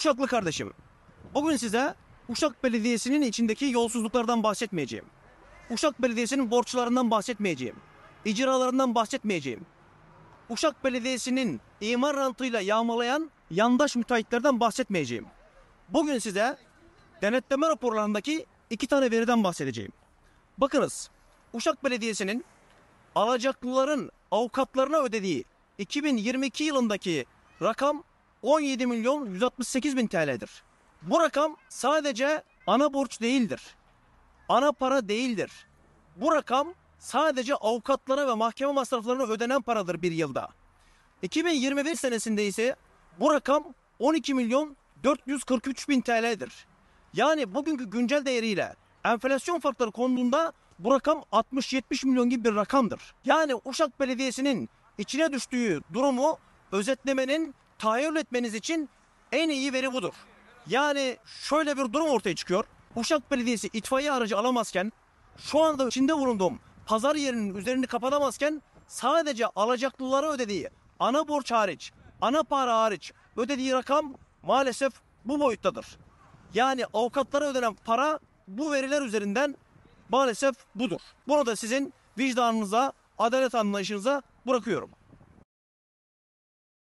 Uşaklı kardeşim. Bugün size Uşak Belediyesi'nin içindeki yolsuzluklardan bahsetmeyeceğim. Uşak Belediyesi'nin borçlarından bahsetmeyeceğim. İcralarından bahsetmeyeceğim. Uşak Belediyesi'nin imar rantıyla yağmalayan yandaş müteahhitlerden bahsetmeyeceğim. Bugün size denetleme raporlarındaki iki tane veriden bahsedeceğim. Bakınız Uşak Belediyesi'nin alacaklıların avukatlarına ödediği 2022 yılındaki rakam 17 milyon 168 bin TL'dir. Bu rakam sadece ana borç değildir. Ana para değildir. Bu rakam sadece avukatlara ve mahkeme masraflarına ödenen paradır bir yılda. 2021 senesinde ise bu rakam 12 milyon 443 bin TL'dir. Yani bugünkü güncel değeriyle enflasyon farkları konduğunda bu rakam 60-70 milyon gibi bir rakamdır. Yani Uşak Belediyesi'nin içine düştüğü durumu özetlemenin tahayyül etmeniz için en iyi veri budur. Yani şöyle bir durum ortaya çıkıyor. Uşak Belediyesi itfaiye aracı alamazken şu anda içinde bulunduğum pazar yerinin üzerini kapatamazken sadece alacaklılara ödediği ana borç hariç, ana para hariç ödediği rakam maalesef bu boyuttadır. Yani avukatlara ödenen para bu veriler üzerinden maalesef budur. Bunu da sizin vicdanınıza, adalet anlayışınıza bırakıyorum.